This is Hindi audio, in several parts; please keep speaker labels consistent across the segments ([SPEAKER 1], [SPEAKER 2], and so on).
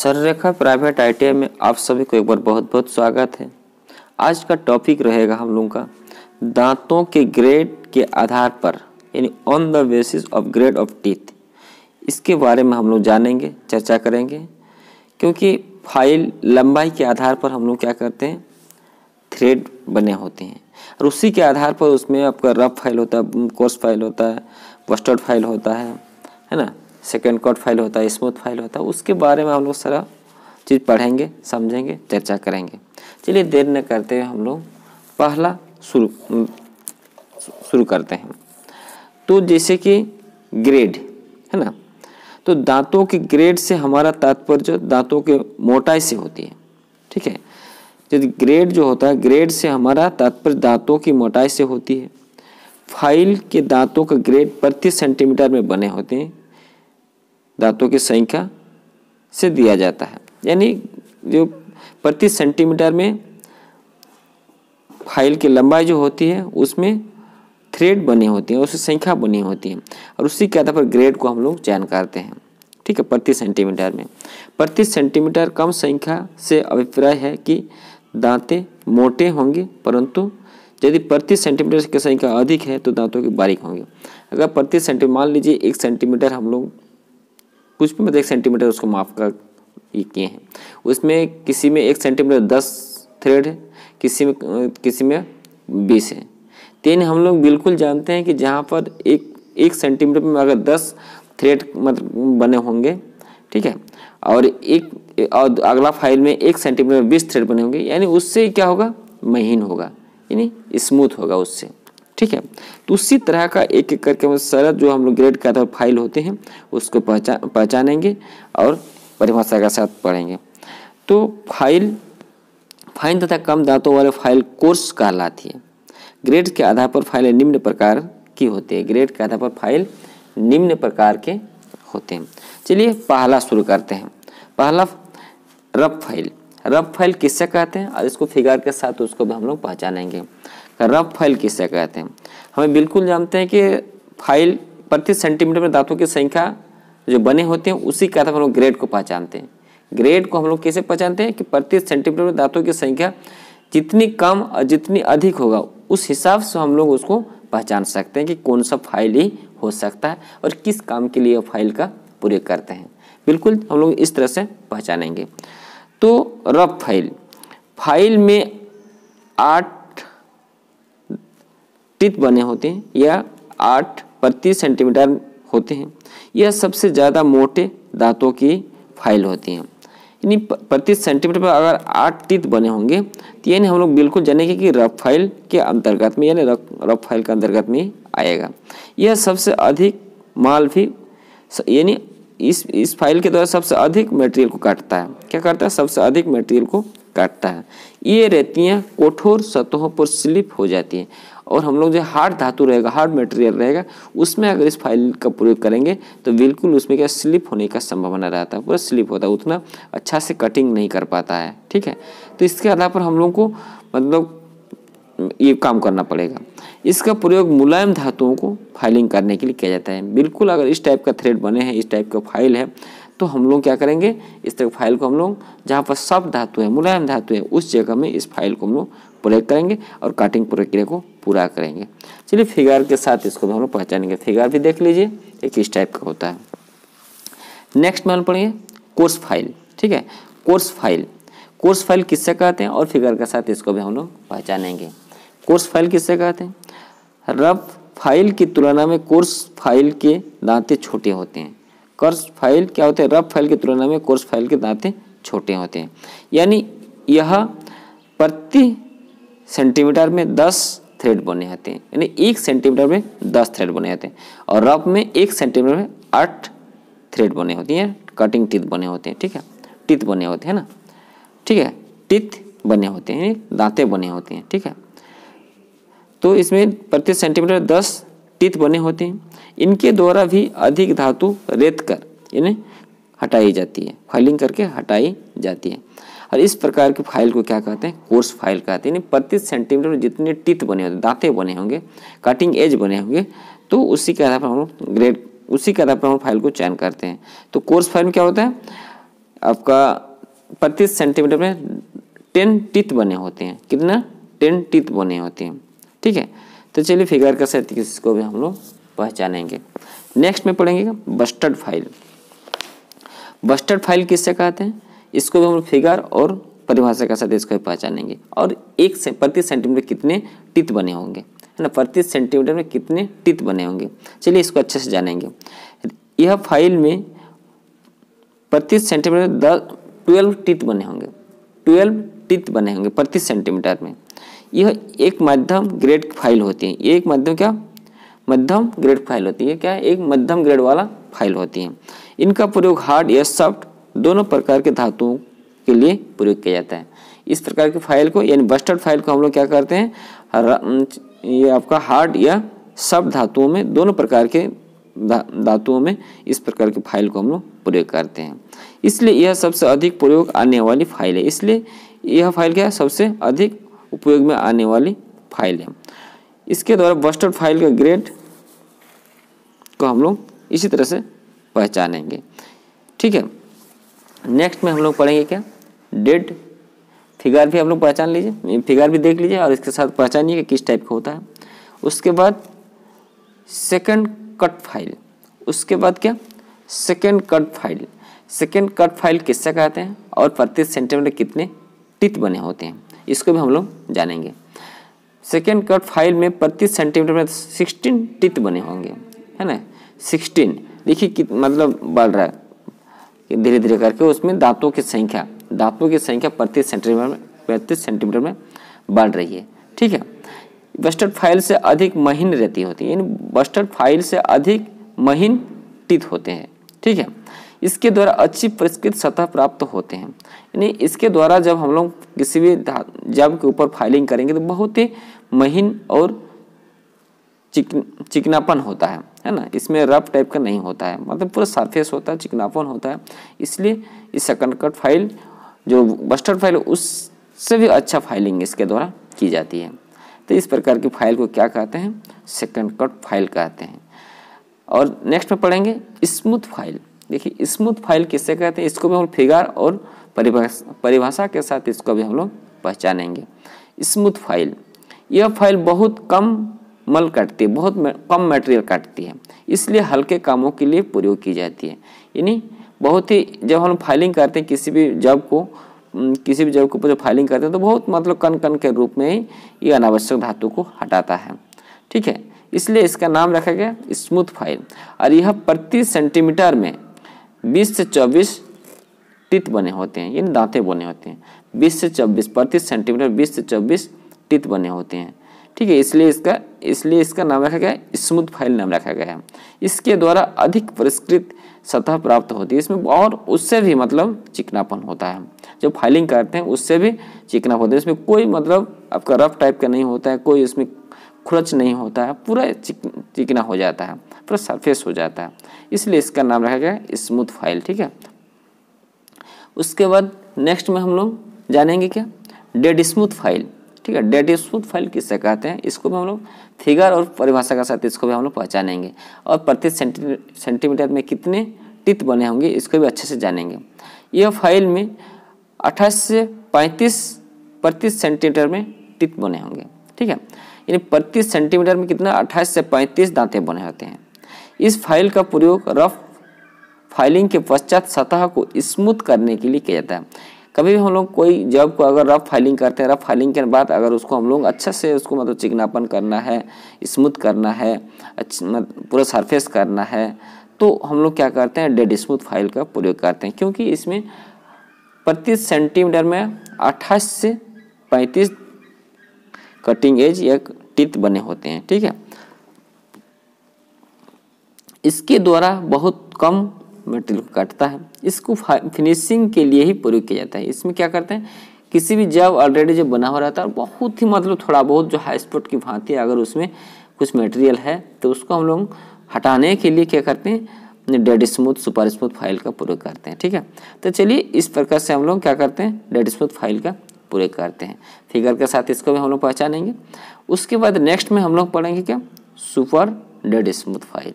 [SPEAKER 1] सररेखा प्राइवेट आई में आप सभी को एक बार बहुत बहुत स्वागत है आज का टॉपिक रहेगा हम लोगों का दांतों के ग्रेड के आधार पर यानी on the basis of grade of teeth इसके बारे में हम लोग जानेंगे चर्चा करेंगे क्योंकि फाइल लंबाई के आधार पर हम लोग क्या करते हैं थ्रेड बने होते हैं और उसी के आधार पर उसमें आपका रफ फाइल होता है कोर्स फाइल होता है बस्टर्ड फाइल होता है है ना सेकेंड कॉट फाइल होता है स्मूथ फाइल होता है उसके बारे में हम लोग सारा चीज़ पढ़ेंगे समझेंगे चर्चा करेंगे चलिए देर न करते हुए हम लोग पहला शुरू शुरू करते हैं तो जैसे कि ग्रेड है ना तो दांतों के ग्रेड से हमारा तात्पर्य जो दांतों के मोटाई से होती है ठीक है यदि ग्रेड जो होता है ग्रेड से हमारा तात्पर्य दांतों की मोटाई से होती है फाइल के दांतों का ग्रेड प्रति सेंटीमीटर में बने होते हैं दांतों की संख्या से दिया जाता है यानी जो प्रति सेंटीमीटर में फाइल की लंबाई जो होती है उसमें थ्रेड बने होती हैं उसकी संख्या बनी होती है और उसी के आधार पर ग्रेड को हम लोग चयन करते हैं ठीक है प्रति सेंटीमीटर में प्रति सेंटीमीटर कम संख्या से अभिप्राय है कि दांते मोटे होंगे परंतु यदि प्रति सेंटीमीटर की संख्या अधिक है तो दांतों के बारीक होंगे अगर प्रति सेंटीमीटर मान लीजिए एक सेंटीमीटर हम लोग कुछ भी मतलब एक सेंटीमीटर उसको माप कर ये किए हैं उसमें किसी में एक सेंटीमीटर दस थ्रेड है किसी में किसी में बीस है तीन हम लोग बिल्कुल जानते हैं कि जहाँ पर एक एक सेंटीमीटर में अगर दस थ्रेड मतलब बने होंगे ठीक है और एक और अगला फाइल में एक सेंटीमीटर में बीस थ्रेड बने होंगे यानी उससे क्या होगा महीन होगा यानी स्मूथ होगा उससे ठीक है तो उसी तरह का एक एक करके हम सरल जो हम लोग ग्रेड के आधार फाइल होते हैं उसको पहचान पहचानेंगे और परिभाषा के साथ पढ़ेंगे तो फाइल फाइन तथा कम दांतों वाले फाइल कोर्स कहलाती है ग्रेड के आधार पर फाइलें निम्न प्रकार की होती है ग्रेड के आधार पर फाइल निम्न प्रकार के होते हैं चलिए पहला शुरू करते हैं पहला रफ फाइल रफ फाइल किससे कहते हैं और इसको फिगर के साथ उसको भी हम लोग पहचानेंगे रफ फाइल किसे कहते हैं हमें बिल्कुल जानते हैं कि फाइल प्रति सेंटीमीटर में दांतों की संख्या जो बने होते हैं उसी के आधार पर हम लोग ग्रेड को पहचानते हैं ग्रेड को हम लोग कैसे पहचानते हैं कि प्रति सेंटीमीटर में दांतों की संख्या जितनी कम और जितनी अधिक होगा उस हिसाब से हम लोग उसको पहचान सकते हैं कि कौन सा फाइल ही हो सकता है और किस काम के लिए फाइल का पूरे करते हैं बिल्कुल हम लोग इस तरह से पहचानेंगे तो रफ फाइल फाइल में आठ टित बने होते हैं यह आठ प्रति सेंटीमीटर होते हैं यह सबसे ज़्यादा मोटे दांतों की फाइल होती हैं यानी प्रति सेंटीमीटर पर अगर आठ टीथ बने होंगे तो यानी हम लोग बिल्कुल जानेंगे कि रफ फाइल के अंतर्गत में यानी रफ फाइल के अंतर्गत में आएगा यह सबसे अधिक माल भी यानी इस इस फाइल के द्वारा सबसे अधिक मटेरियल को काटता है क्या करता है सबसे अधिक मटेरियल को काटता है ये रेतियाँ कठोर सतहों पर स्लिप हो जाती हैं और हम लोग जो हार्ड धातु रहेगा हार्ड मटेरियल रहेगा उसमें अगर इस फाइल का प्रयोग करेंगे तो बिल्कुल उसमें क्या स्लिप होने का संभावना रहता है पूरा स्लिप होता है उतना अच्छा से कटिंग नहीं कर पाता है ठीक है तो इसके आधार पर हम लोग को मतलब ये काम करना पड़ेगा इसका प्रयोग मुलायम धातुओं को फाइलिंग करने के लिए किया जाता है बिल्कुल अगर इस टाइप का थ्रेड बने हैं इस टाइप का फाइल है तो हम लोग क्या करेंगे इस तरह फाइल को हम लोग जहाँ पर सब धातु है मुलायम धातु है उस जगह में इस फाइल को हम लोग प्रयोग करेंगे और काटिंग प्रक्रिया को पूरा करेंगे चलिए फिगर के साथ इसको भी हम लोग पहचानेंगे फिगर भी देख लीजिए एक किस टाइप का होता है नेक्स्ट में हम पढ़ेंगे कोर्स फाइल ठीक है कोर्स फाइल कोर्स फाइल किससे कहते हैं और फिगर के साथ इसको भी हम लोग पहचानेंगे कोर्स फाइल किससे कहते हैं रफ फाइल की तुलना में कोर्स फाइल के दांते छोटे होते हैं कोर्स फाइल क्या होते हैं रफ फाइल की तुलना में कोर्स फाइल के दांते छोटे होते हैं यानी यह प्रति सेंटीमीटर में दस थ्रेड बने जाते हैं यानी एक सेंटीमीटर में दस थ्रेड बने जाते हैं और रफ में एक सेंटीमीटर में आठ थ्रेड बने होती हैं कटिंग टीथ बने होते हैं ठीक है टीथ बने होते हैं ना ठीक है टीथ बने होते हैं दांते बने होते हैं ठीक है तो इसमें प्रति सेंटीमीटर दस टीथ बने होते हैं इनके द्वारा भी अधिक धातु रेत कर इन्हें हटाई जाती है फाइलिंग करके हटाई जाती है और इस प्रकार की फाइल को क्या कहते हैं कोर्स फाइल कहते हैं यानी सेंटीमीटर में जितने टित बने होते दांते बने होंगे कटिंग एज बने होंगे तो उसी के आधार पर हम लोग ग्रेड उसी के आधार पर हम फाइल को चयन करते हैं तो कोर्स फाइल में क्या होता है आपका प्रति सेंटीमीटर में टेन टित बने होते हैं कितना टेन टित बने होते हैं ठीक है तो चलिए फिगर का सहित इसको भी हम लोग पहचानेंगे नेक्स्ट में पढ़ेंगे बस्टर्ड फाइल बस्टर्ड फाइल किससे कहते हैं इसको भी हम लोग फिगर और परिभाषा के साथ इसको पहचानेंगे और एक से प्रति सेंटीमीटर कितने टित बने होंगे है ना प्रति सेंटीमीटर में कितने टित बने होंगे चलिए इसको अच्छे से जानेंगे यह फाइल में प्रति सेंटीमीटर दस ट्वेल्व टित बने होंगे ट्वेल्व टित बने होंगे प्रति सेंटीमीटर में यह एक मध्यम ग्रेड फाइल होती है ये एक मध्यम क्या मध्यम ग्रेड फाइल होती है क्या एक मध्यम ग्रेड वाला फाइल होती है इनका प्रयोग हार्ड या सॉफ्ट दोनों प्रकार के धातुओं के लिए प्रयोग किया जाता है इस प्रकार की फाइल को यानी बस्टर्ड फाइल को हम लोग क्या करते हैं ये आपका हार्ड या सब धातुओं में दोनों प्रकार के धातुओं में इस प्रकार की फाइल को हम लोग प्रयोग करते हैं इसलिए यह सबसे अधिक प्रयोग आने वाली फाइल है इसलिए यह फाइल क्या सबसे अधिक उपयोग में आने वाली फाइल है इसके द्वारा बस्टर्ड फाइल का ग्रेड को हम लोग इसी तरह से पहचानेंगे ठीक है नेक्स्ट में हम लोग पढ़ेंगे क्या डेड फिगर भी हम लोग पहचान लीजिए फिगर भी देख लीजिए और इसके साथ पहचानिए कि किस टाइप का होता है उसके बाद सेकंड कट फाइल उसके बाद क्या second cut file second cut file किससे कहते हैं और प्रति सेंटीमीटर कितने टित बने होते हैं इसको भी हम लोग जानेंगे सेकेंड कट फाइल में प्रति सेंटीमीटर में सिक्सटीन टित बने होंगे है ना सिक्सटीन देखिए मतलब बढ़ रहा है धीरे धीरे करके उसमें दांतों की संख्या दांतों की संख्या प्रति सेंटीमीटर में प्रति सेंटीमीटर में बढ़ रही है ठीक है बस्टर्ड फाइल से अधिक महीन रहती होती है यानी बस्टर्ड फाइल से अधिक महीन टित होते हैं ठीक है इसके द्वारा अच्छी परिष्कृत सतह प्राप्त होते हैं यानी इसके द्वारा जब हम लोग किसी भी जब के ऊपर फाइलिंग करेंगे तो बहुत ही महीन और चिकन चिकनापन होता है है ना इसमें रफ टाइप का नहीं होता है मतलब पूरा सरफेस होता है चिकनापन होता है इसलिए इस सेकंड कट फाइल जो बस्टर्ड फाइल उससे भी अच्छा फाइलिंग इसके द्वारा की जाती है तो इस प्रकार की फाइल को क्या कहते हैं सेकंड कट फाइल कहते हैं और नेक्स्ट में पढ़ेंगे स्मूथ फाइल देखिए स्मूथ फाइल किससे कहते हैं इसको भी हम फिगार और परिभाषा परिभाषा के साथ इसको भी हम लोग पहचानेंगे स्मूथ फाइल यह फाइल बहुत कम मल काटती है बहुत कम मटेरियल काटती है इसलिए हल्के कामों के लिए प्रयोग की जाती है यानी बहुत ही जब हम फाइलिंग करते हैं किसी भी जॉब को किसी भी जॉब के ऊपर जब फाइलिंग करते हैं तो बहुत मतलब कन कन के रूप में ही ये अनावश्यक धातु को हटाता है ठीक है इसलिए इसका नाम रखा गया स्मूथ फाइल और यह प्रति सेंटीमीटर में 20 से 24 टित बने होते हैं यानी दांते बने होते हैं 20 से 24 प्रति सेंटीमीटर 20 से 24 टित बने होते हैं ठीक है इसलिए इसका इसलिए इसका नाम रखा गया है स्मूथ फाइल नाम रखा गया है इसके द्वारा अधिक परिष्कृत सतह प्राप्त होती है इसमें और उससे भी मतलब चिकनापन होता है जब फाइलिंग करते हैं उससे भी चिकनापन होता है इसमें कोई मतलब आपका रफ टाइप का नहीं होता है कोई इसमें खुरच नहीं होता है पूरा चिक, चिकना हो जाता है पूरा सरफेस हो जाता है इसलिए इसका नाम रखा गया स्मूथ फाइल ठीक है उसके बाद नेक्स्ट में हम लोग जानेंगे क्या डेड स्मूथ फाइल ठीक है डेडिस्फुट फाइल किससे कहते हैं इसको भी हम लोग फिगर और परिभाषा के साथ इसको भी हम लोग पहचानेंगे और प्रति सेंटीमीटर में कितने टित बने होंगे इसको भी अच्छे से जानेंगे यह फाइल में अट्ठाईस से पैंतीस प्रति सेंटीमीटर में टित बने होंगे ठीक है यानी प्रति सेंटीमीटर में कितना अट्ठाईस से पैंतीस दांते बने होते हैं इस फाइल का प्रयोग रफ फाइलिंग के पश्चात सतह को स्मूथ करने के लिए किया जाता है कभी भी हम लोग कोई जॉब को अगर रफ फाइलिंग करते हैं रफ फाइलिंग के बाद अगर उसको हम लोग अच्छे से उसको मतलब चिकनापन करना है स्मूथ करना है पूरा सरफेस करना है तो हम लोग क्या करते हैं डेड स्मूथ फाइल का प्रयोग करते हैं क्योंकि इसमें प्रति सेंटीमीटर में अट्ठाईस से पैंतीस कटिंग एज या टीथ बने होते हैं ठीक है इसके द्वारा बहुत कम मेटल को काटता है इसको फिनिशिंग के लिए ही प्रयोग किया जाता है इसमें क्या करते हैं किसी भी जब ऑलरेडी जो बना हुआ रहता है बहुत ही मतलब थोड़ा बहुत जो हाई स्पोर्ट की भांति अगर उसमें कुछ मटेरियल है तो उसको हम लोग हटाने के लिए क्या करते हैं dead smooth super smooth file का प्रयोग करते हैं ठीक है तो चलिए इस प्रकार से हम लोग क्या करते हैं डेड स्मूथ फाइल का प्रयोग करते हैं फिगर के साथ इसको भी हम लोग पहचानेंगे उसके बाद नेक्स्ट में हम लोग पढ़ेंगे क्या सुपर डेड स्मूथ फाइल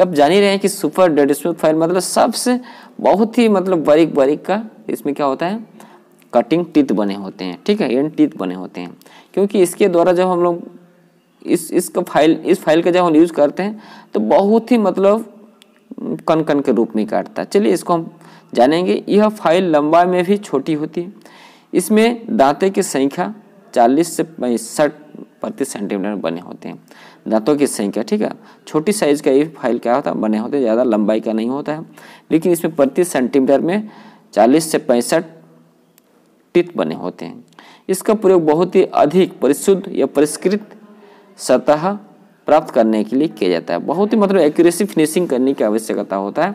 [SPEAKER 1] अब जान ही रहे हैं कि सुपर डेड स्मूथ फाइल मतलब सबसे बहुत ही मतलब बारीक बारीक का इसमें क्या होता है कटिंग टीथ बने होते हैं ठीक है एंड टीथ बने होते हैं क्योंकि इसके द्वारा जब हम लोग इस इसका फाइल इस फाइल का जब हम यूज़ करते हैं तो बहुत ही मतलब कन कन के रूप में काटता है चलिए इसको हम जानेंगे यह फाइल लंबा में भी छोटी होती है इसमें दांते की संख्या 40 से पैंसठ प्रति सेंटीमीटर बने होते हैं दांतों की संख्या ठीक है छोटी साइज़ का ये फाइल क्या होता है बने होते हैं ज़्यादा लंबाई का नहीं होता है लेकिन इसमें प्रति सेंटीमीटर में चालीस से पैंसठ टित बने होते हैं इसका प्रयोग बहुत ही अधिक परिशुद्ध या परिष्कृत सतह प्राप्त करने के लिए किया जाता है बहुत ही मतलब एक्यूरेसी फिनिशिंग करने की आवश्यकता होता है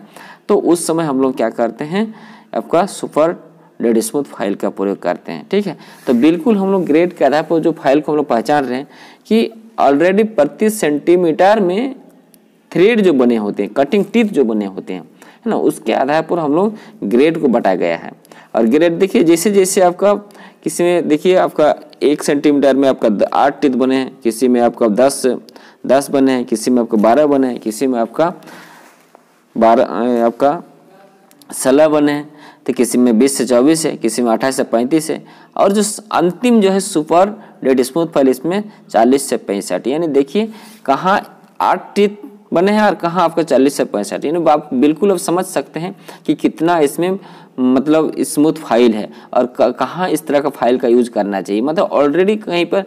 [SPEAKER 1] तो उस समय हम लोग क्या करते हैं आपका सुपर डेड स्मूथ फाइल का प्रयोग करते हैं ठीक है तो बिल्कुल हम लोग ग्रेड के आधार पर जो फाइल को हम लोग पहचान रहे हैं कि ऑलरेडी प्रति सेंटीमीटर में थ्रेड जो बने होते हैं कटिंग टीथ जो बने होते हैं है ना उसके आधार पर हम लोग ग्रेड को बटा गया है और ग्रेड देखिए जैसे जैसे आपका किसी में देखिए आपका एक सेंटीमीटर में आपका आठ टीथ बने हैं किसी में आपका दस दस बने हैं किसी में आपका बारह बने हैं किसी में आपका बारह आपका सलाह बने हैं तो किसी में 20 से 24 है किसी में 28 से 35 है और जो अंतिम जो है सुपर डेड स्मूथ फाइल इसमें 40 से पैंसठ यानी देखिए कहाँ आठ टीथ बने हैं और कहाँ आपका 40 से पैंसठ यानी आप बिल्कुल अब समझ सकते हैं कि कितना इसमें मतलब स्मूथ फाइल है और कहाँ इस तरह का फाइल का यूज करना चाहिए मतलब ऑलरेडी कहीं पर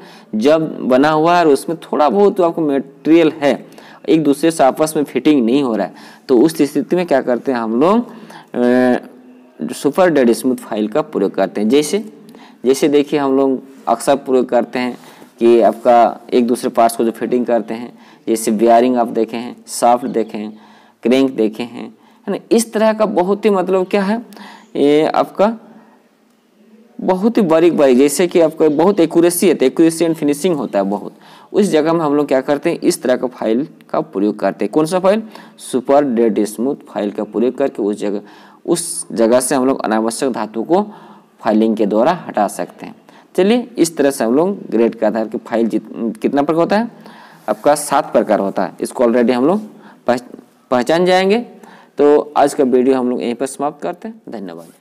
[SPEAKER 1] जब बना हुआ है और उसमें थोड़ा बहुत तो आपको मेटेरियल है एक दूसरे से आपस में फिटिंग नहीं हो रहा है तो उस स्थिति में क्या करते हैं हम लोग सुपर डेड स्मूथ फाइल का प्रयोग करते हैं जैसे जैसे देखिए हम लोग अक्सर प्रयोग करते हैं कि आपका एक दूसरे पार्ट्स को जो फिटिंग करते हैं जैसे बियरिंग आप देखे हैं साफ्ट देखे हैं क्रेंक देखे हैं है ना इस तरह का बहुत ही मतलब क्या है ये आपका बहुत ही बारीक बारीक जैसे कि आपका बहुत एक्यूरेसी है एक्यूरेसी एंड फिनिशिंग होता है बहुत उस जगह में हम लोग क्या करते हैं इस तरह का फाइल का प्रयोग करते हैं कौन सा file super dead smooth file का प्रयोग करके उस जगह उस जगह से हम लोग अनावश्यक धातु को फाइलिंग के द्वारा हटा सकते हैं चलिए इस तरह से हम लोग ग्रेड के आधार की फाइल कितना प्रकार होता है आपका सात प्रकार होता है इसको ऑलरेडी हम लोग पहचान जाएंगे तो आज का वीडियो हम लोग यहीं पर समाप्त करते हैं धन्यवाद